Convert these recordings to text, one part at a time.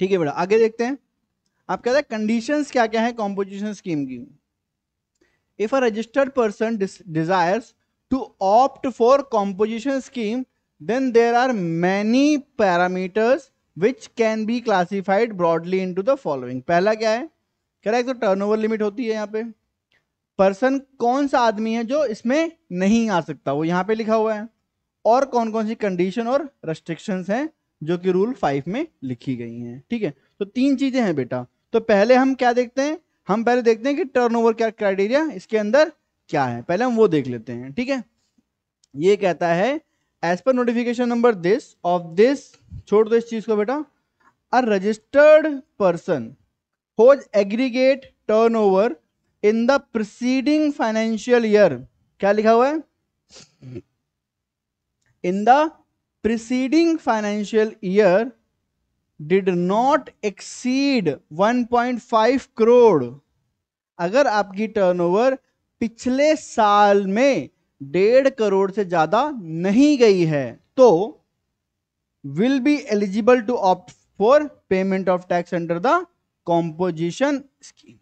ठीक है बेटा आगे देखते हैं आप कहते हैं कंडीशंस क्या क्या है कॉम्पोजिशन स्कीम की if a registered person desires to opt for composition scheme there are many parameters which can be classified broadly into the following पहला क्या है कह रहा है तो टर्नओवर लिमिट होती है यहाँ पे पर्सन कौन सा आदमी है जो इसमें नहीं आ सकता वो यहाँ पे लिखा हुआ है और कौन कौन सी कंडीशन और रेस्ट्रिक्शंस हैं जो कि रूल फाइव में लिखी गई हैं ठीक है तो तीन चीजें हैं बेटा तो पहले हम क्या देखते हैं हम पहले देखते हैं कि टर्नओवर क्या क्राइटेरिया इसके अंदर क्या है पहले हम वो देख लेते हैं ठीक है ये कहता है as per notification number this of this छोड़ दो इस चीज को बेटा अ registered person hose aggregate turnover in the preceding financial year क्या लिखा हुआ है in the preceding financial year did not exceed 1.5 crore अगर आपकी टर्नओवर पिछले साल में डेढ़ करोड़ से ज्यादा नहीं गई है तो will be eligible to opt for payment of tax under the composition scheme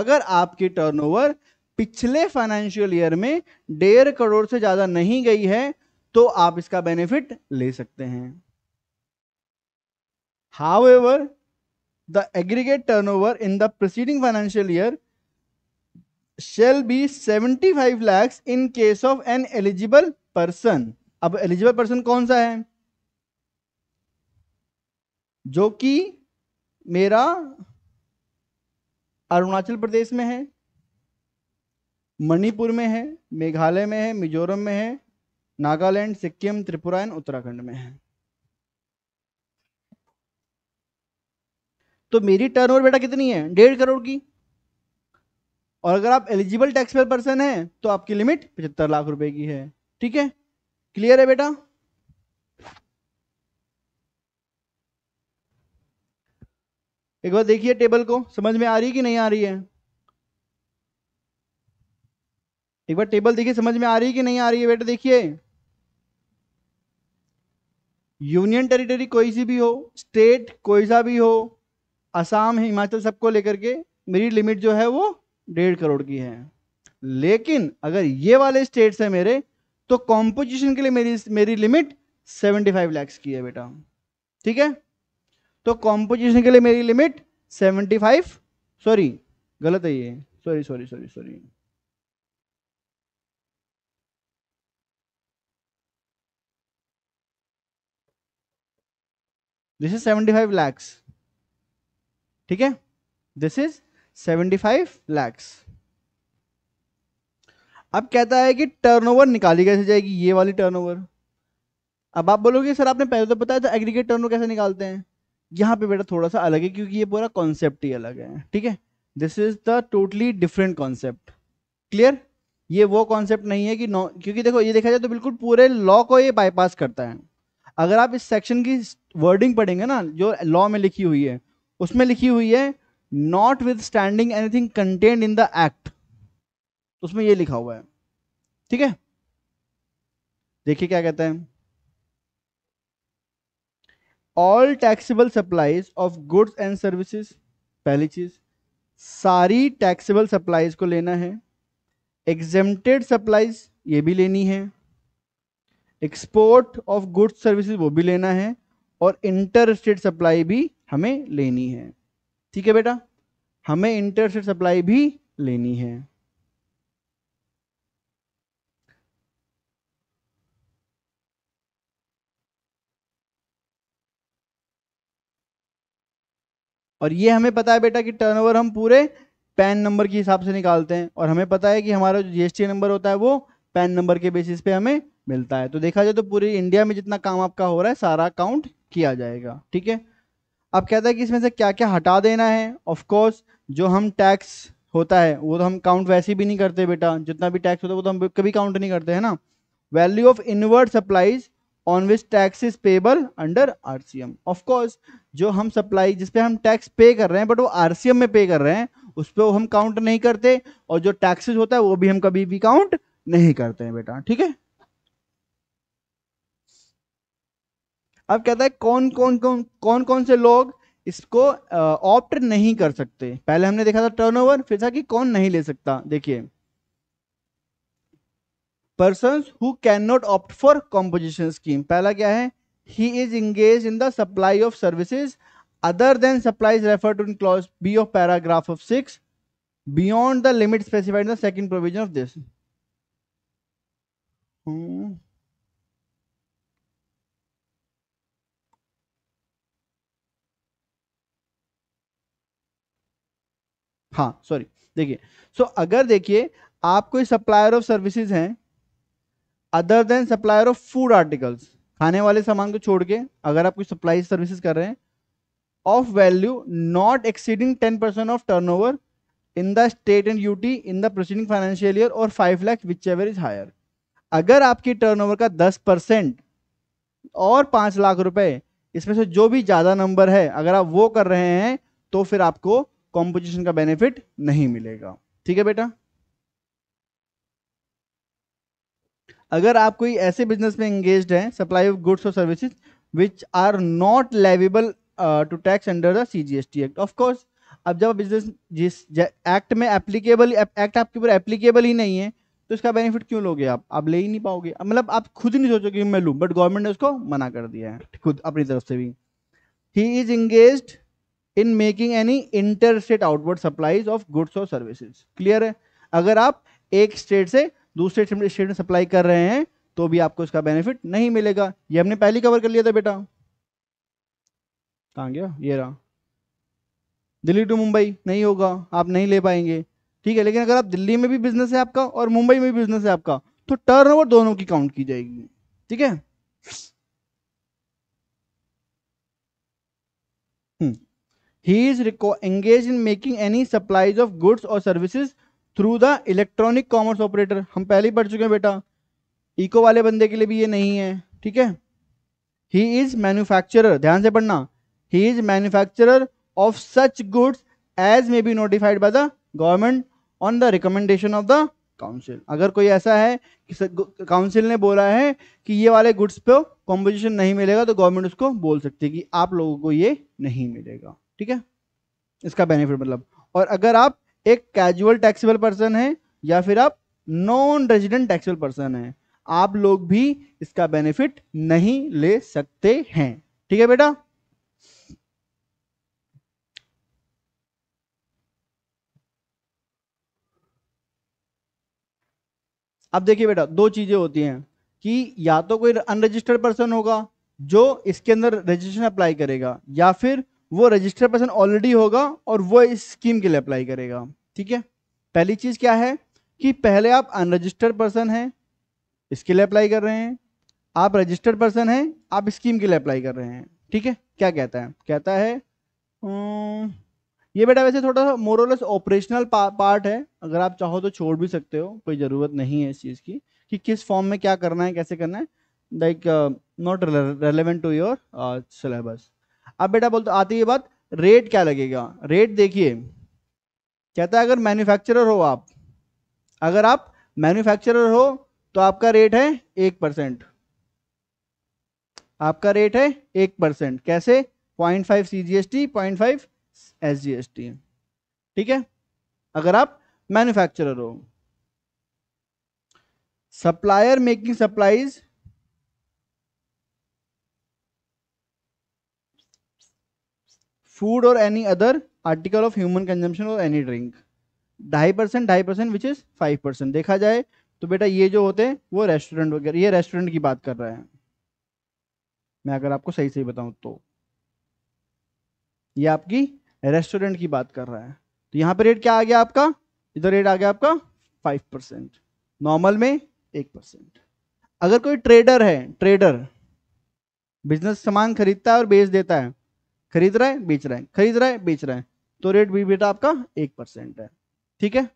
अगर आपकी टर्नओवर पिछले फाइनेंशियल ईयर में डेढ़ करोड़ से ज्यादा नहीं गई है तो आप इसका बेनिफिट ले सकते हैं however the aggregate turnover in the preceding financial year shall be seventy five lakhs in case of an eligible person अब एलिजिबल पर्सन कौन सा है जो कि मेरा अरुणाचल प्रदेश में है मणिपुर में है मेघालय में है मिजोरम में है नागालैंड सिक्किम त्रिपुरा एंड उत्तराखंड में है तो मेरी टर्नओवर बेटा कितनी है डेढ़ करोड़ की और अगर आप एलिजिबल टैक्स पेयर पर्सन है तो आपकी लिमिट पचहत्तर लाख रुपए की है ठीक है क्लियर है बेटा एक बार देखिए टेबल को समझ में आ रही कि नहीं आ रही है एक बार टेबल देखिए समझ में आ रही कि नहीं आ रही है बेटा देखिए यूनियन टेरिटरी कोई सी भी हो स्टेट कोई सा भी हो असम हिमाचल सबको लेकर के मेरी लिमिट जो है वो डेढ़ करोड़ की है लेकिन अगर ये वाले स्टेट्स हैं मेरे तो कॉम्पोजिशन के लिए मेरी मेरी लिमिट सेवेंटी फाइव लैक्स की है बेटा ठीक है तो कॉम्पोजिशन के लिए मेरी लिमिट सेवेंटी फाइव सॉरी गलत है ये sorry sorry sorry sorry this is seventy five lakhs ठीक है this is seventy five lakhs अब कहता है कि टर्नओवर निकाली कैसे जाएगी ये वाली टर्नओवर अब आप बोलोगे सर आपने पहले तो बताया था एग्रीगेट टर्नओवर कैसे निकालते हैं यहां पे बेटा थोड़ा सा अलग है क्योंकि ये पूरा कॉन्सेप्ट ही अलग है ठीक है this is the totally different concept clear ये वो कॉन्सेप्ट नहीं है कि नॉ क्योंकि देखो ये देखा जाए तो बिल्कुल पूरे लॉ को ये बाईपास करता है अगर आप इस सेक्शन की वर्डिंग पढ़ेंगे ना जो लॉ में लिखी हुई है उसमें लिखी हुई है notwithstanding anything contained in the act उसमें ये लिखा हुआ है ठीक है देखिए क्या कहते हैं all taxable supplies of goods and services पहली चीज सारी टैक्सीबल सप्लाईज को लेना है एग्जेम्प्टेड सप्लाईज ये भी लेनी है एक्सपोर्ट ऑफ गुड्स सर्विसेज वो भी लेना है और इंटर स्टेट सप्लाई भी हमें लेनी है ठीक है बेटा हमें इंटर स्टेट सप्लाई भी लेनी है और ये हमें पता है बेटा कि टर्नओवर हम पूरे पैन नंबर के हिसाब से निकालते हैं और हमें पता है कि हमारा जो जीएसटी नंबर होता है वो पैन नंबर के बेसिस पे हमें मिलता है तो देखा जाए तो पूरी इंडिया में जितना काम आपका हो रहा है सारा काउंट किया जाएगा ठीक है अब कहता है कि इसमें से क्या क्या हटा देना है ऑफकोर्स जो हम टैक्स होता है वो तो हम काउंट वैसे भी नहीं करते बेटा जितना भी टैक्स होता है वो तो हम कभी काउंट नहीं करते है ना value of inward supplies on which tax is payable under R C M of course जो हम सप्लाई जिसपे हम टैक्स पे कर रहे हैं बट वो आर सी एम में पे कर रहे हैं उस पर हम काउंट नहीं करते और जो टैक्सेस होता है वो भी हम कभी भी काउंट नहीं करते हैं बेटा ठीक है अब कहता है कौन कौन कौन कौन कौन से लोग इसको ऑप्ट नहीं कर सकते पहले हमने देखा था टर्नओवर फिर था कि कौन नहीं ले सकता देखिए person who cannot opt for composition scheme पहला क्या है he is engaged in the supply of services other than supplies referred to in clause B of paragraph of six beyond the limit specified the second proviso of this हाँ sorry देखिए so so, अगर देखिए आप कोई supplier of services हैं other than supplier of food articles खाने वाले सामान को छोड़ के अगर आप कोई सप्लाई सर्विसेज कर रहे हैं of value not exceeding ten percent of turnover in the state and UT in the proceeding financial year और five lakh whichever is higher अगर आपकी टर्नओवर का दस परसेंट और पांच लाख रुपए इसमें से जो भी ज्यादा नंबर है अगर आप वो कर रहे हैं तो फिर आपको कॉम्पोजिशन का बेनिफिट नहीं मिलेगा ठीक है बेटा अगर आप कोई ऐसे बिजनेस में एंगेज हैं सप्लाई ऑफ गुड्स और services which are not leviable to tax under the C G S T act of course अब जब बिजनेस जिस एक्ट में एप्लीकेबल एक्ट आपके ऊपर एप्लीकेबल ही नहीं है तो इसका बेनिफिट क्यों लोगे आप आप ले ही नहीं पाओगे मतलब आप खुद नहीं सोचोगे मैं लूँ बट गवर्नमेंट ने उसको मना कर दिया है खुद अपनी तरफ से भी he is engaged in making any inter state outward supplies of goods और सर्विसेज क्लियर है अगर आप एक स्टेट से दूसरे स्टेट में सप्लाई कर रहे हैं तो भी आपको इसका बेनिफिट नहीं मिलेगा ये हमने पहले कवर कर लिया था बेटा कहाँ गया ये रहा दिल्ली टू मुंबई नहीं होगा आप नहीं ले पाएंगे ठीक है लेकिन अगर आप दिल्ली में भी बिजनेस है आपका और मुंबई में भी बिजनेस है आपका तो टर्नओवर दोनों की काउंट की जाएगी ठीक है he is engaged in making any supplies of goods और services through the electronic commerce operator हम पहले ही पढ़ चुके हैं बेटा इको वाले बंदे के लिए भी ये नहीं है ठीक है ही इज मैन्युफैक्चरर ध्यान से पढ़ना he is manufacturer of such goods as may be notified by the government on the recommendation of the council अगर कोई ऐसा है कि काउंसिल ने बोला है कि ये वाले गुड्स पे कॉम्पोजिशन नहीं मिलेगा तो गवर्नमेंट उसको बोल सकती है कि आप लोगों को ये नहीं मिलेगा ठीक है इसका बेनिफिट मतलब और अगर आप एक कैजुअल टैक्सीबल पर्सन है या फिर आप नॉन रेजिडेंट टैक्सीबल पर्सन है आप लोग भी इसका बेनिफिट नहीं ले सकते हैं ठीक है बेटा अब देखिए बेटा दो चीजें होती हैं कि या तो कोई अनरजिस्टर्ड पर्सन होगा जो इसके अंदर रजिस्ट्रेशन अप्लाई करेगा या फिर वो रजिस्टर्ड पर्सन ऑलरेडी होगा और वो इस स्कीम के लिए अप्लाई करेगा ठीक है पहली चीज़ क्या है कि पहले आप अनरजिस्टर्ड पर्सन हैं इसके लिए अप्लाई कर रहे हैं आप रजिस्टर्ड पर्सन हैं आप स्कीम के लिए अप्लाई कर रहे हैं ठीक है क्या कहता है कहता है ये बेटा वैसे थोड़ा सा मोरलेस ऑपरेशनल पार्ट है अगर आप चाहो तो छोड़ भी सकते हो कोई ज़रूरत नहीं है इस चीज़ की कि किस फॉर्म में क्या करना है कैसे करना है like not relevant to your syllabus अब बेटा बोलते आती है बात रेट क्या लगेगा रेट देखिए कहता है अगर मैन्युफैक्चरर हो आप अगर आप मैन्युफैक्चरर हो तो आपका रेट है एक परसेंट आपका रेट है एक परसेंट कैसे point five C G S T point five S G S T ठीक है अगर आप मैन्युफैक्चरर हो सप्लायर मेकिंग सप्लाईज फूड और any other article of human consumption और एनी ड्रिंक ढाई परसेंट ढाई percent which is five percent देखा जाए तो बेटा ये जो होते हैं वो रेस्टोरेंट वगैरह ये रेस्टोरेंट की बात कर रहे हैं मैं अगर आपको सही सही बताऊं तो ये आपकी रेस्टोरेंट की बात कर रहा है तो यहाँ पे रेट क्या आ गया आपका इधर रेट आ गया आपका फाइव परसेंट नॉर्मल में एक परसेंट अगर कोई ट्रेडर है ट्रेडर बिजनेस सामान खरीदता है और बेच देता है खरीद रहे हैं बेच रहे हैं खरीद रहे हैं बेच रहे हैं तो रेट भी बेटा आपका एक परसेंट है ठीक है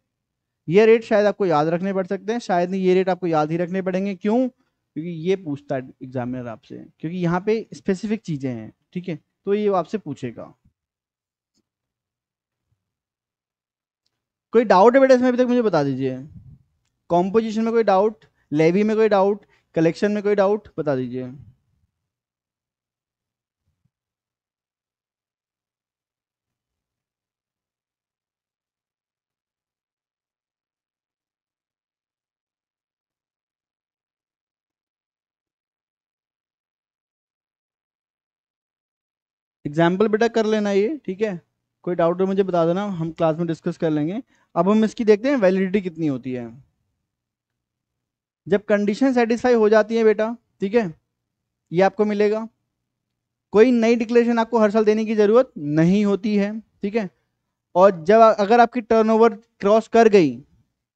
ये रेट शायद आपको याद रखने पड़ सकते हैं शायद नहीं ये रेट आपको याद ही रखने पड़ेंगे क्यों क्योंकि ये पूछता है एग्जामिनर आपसे क्योंकि यहाँ पे स्पेसिफिक चीजें हैं ठीक है तो ये आपसे पूछेगा कोई डाउट है बेटा इसमें अभी तक मुझे बता दीजिए कॉम्पोजिशन में कोई डाउट लेवी में कोई डाउट कलेक्शन में कोई डाउट बता दीजिए एग्जाम्पल बेटा कर लेना ये ठीक है कोई डाउट हो मुझे बता देना हम क्लास में डिस्कस कर लेंगे अब हम इसकी देखते हैं वैलिडिटी कितनी होती है जब कंडीशन सेटिस्फाई हो जाती है बेटा ठीक है ये आपको मिलेगा कोई नई डिक्लेरेशन आपको हर साल देने की ज़रूरत नहीं होती है ठीक है और जब अगर आपकी टर्नओवर क्रॉस कर गई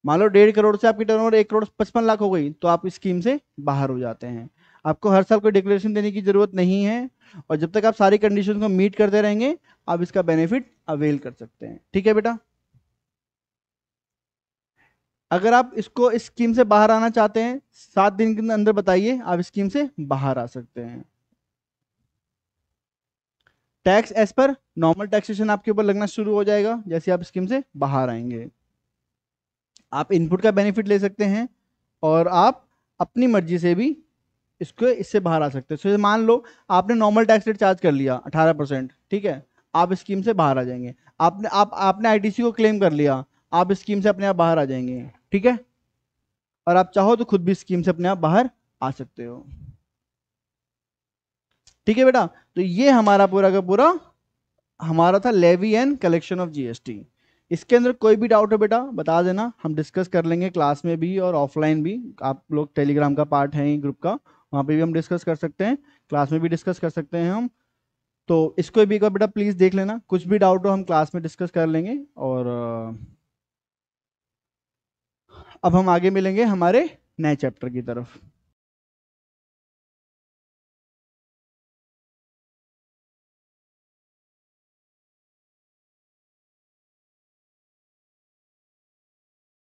मान लो डेढ़ करोड़ से आपकी टर्नओवर एक करोड़ पचपन लाख हो गई तो आप इस स्कीम से बाहर हो जाते हैं आपको हर साल कोई डिक्लेरेशन देने की ज़रूरत नहीं है और जब तक आप सारी कंडीशन को मीट करते रहेंगे आप इसका बेनिफिट अवेल कर सकते हैं ठीक है बेटा अगर आप इसको इस स्कीम से बाहर आना चाहते हैं सात दिन के अंदर बताइए आप स्कीम से बाहर आ सकते हैं tax as per normal taxation आपके ऊपर लगना शुरू हो जाएगा जैसे आप स्कीम से बाहर आएंगे आप इनपुट का बेनिफिट ले सकते हैं और आप अपनी मर्जी से भी इसको इससे बाहर आ सकते हैं so, मान लो आपने नॉर्मल टैक्स रेट चार्ज कर लिया अठारह परसेंट ठीक है आप स्कीम से बाहर आ जाएंगे आपने आप आपने आईटीसी को क्लेम कर लिया आप स्कीम से अपने आप बाहर आ जाएंगे ठीक है और आप चाहो तो खुद भी स्कीम से अपने आप बाहर आ सकते हो ठीक है बेटा तो ये हमारा पूरा का पूरा हमारा था levy and collection of GST इसके अंदर कोई भी डाउट हो बेटा बता देना हम डिस्कस कर लेंगे क्लास में भी और ऑफलाइन भी आप लोग टेलीग्राम का पार्ट हैं ग्रुप का वहाँ पे भी हम डिस्कस कर सकते हैं क्लास में भी डिस्कस कर सकते हैं हम तो इसको भी एक बार बेटा प्लीज़ देख लेना कुछ भी डाउट हो हम क्लास में डिस्कस कर लेंगे और अब हम आगे मिलेंगे हमारे नए चैप्टर की तरफ